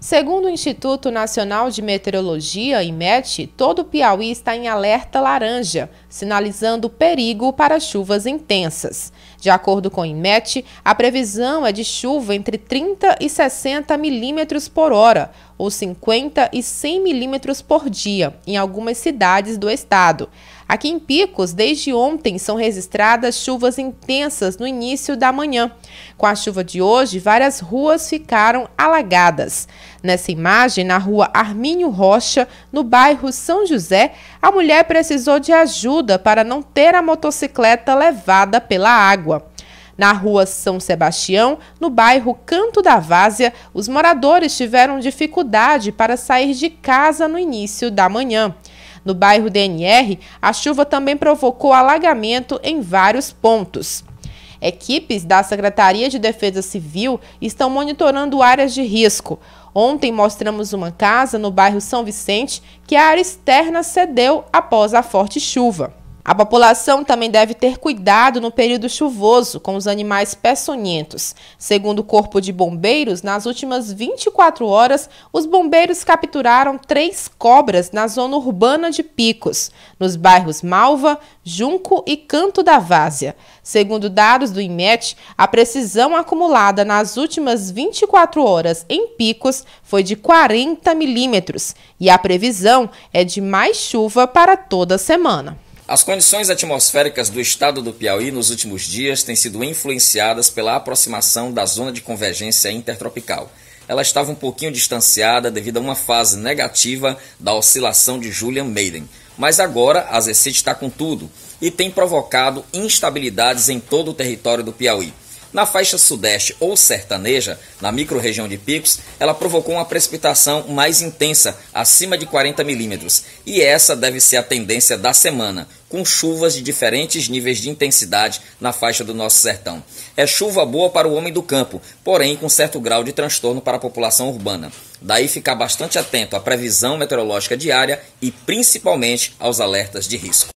Segundo o Instituto Nacional de Meteorologia, IMET, todo o Piauí está em alerta laranja, sinalizando perigo para chuvas intensas. De acordo com o IMET, a previsão é de chuva entre 30 e 60 milímetros por hora, ou 50 e 100 milímetros por dia, em algumas cidades do estado. Aqui em Picos, desde ontem são registradas chuvas intensas no início da manhã. Com a chuva de hoje, várias ruas ficaram alagadas. Nessa imagem, na rua Armínio Rocha, no bairro São José, a mulher precisou de ajuda para não ter a motocicleta levada pela água. Na rua São Sebastião, no bairro Canto da Várzea, os moradores tiveram dificuldade para sair de casa no início da manhã. No bairro DNR, a chuva também provocou alagamento em vários pontos. Equipes da Secretaria de Defesa Civil estão monitorando áreas de risco. Ontem mostramos uma casa no bairro São Vicente que a área externa cedeu após a forte chuva. A população também deve ter cuidado no período chuvoso com os animais peçonhentos. Segundo o Corpo de Bombeiros, nas últimas 24 horas, os bombeiros capturaram três cobras na zona urbana de Picos, nos bairros Malva, Junco e Canto da Várzea. Segundo dados do IMET, a precisão acumulada nas últimas 24 horas em Picos foi de 40 milímetros e a previsão é de mais chuva para toda a semana. As condições atmosféricas do estado do Piauí nos últimos dias têm sido influenciadas pela aproximação da zona de convergência intertropical. Ela estava um pouquinho distanciada devido a uma fase negativa da oscilação de Julian Maiden, mas agora a Zecite está com tudo e tem provocado instabilidades em todo o território do Piauí. Na faixa sudeste ou sertaneja, na microrregião de Picos, ela provocou uma precipitação mais intensa, acima de 40 milímetros, e essa deve ser a tendência da semana, com chuvas de diferentes níveis de intensidade na faixa do nosso sertão. É chuva boa para o homem do campo, porém com certo grau de transtorno para a população urbana. Daí ficar bastante atento à previsão meteorológica diária e principalmente aos alertas de risco.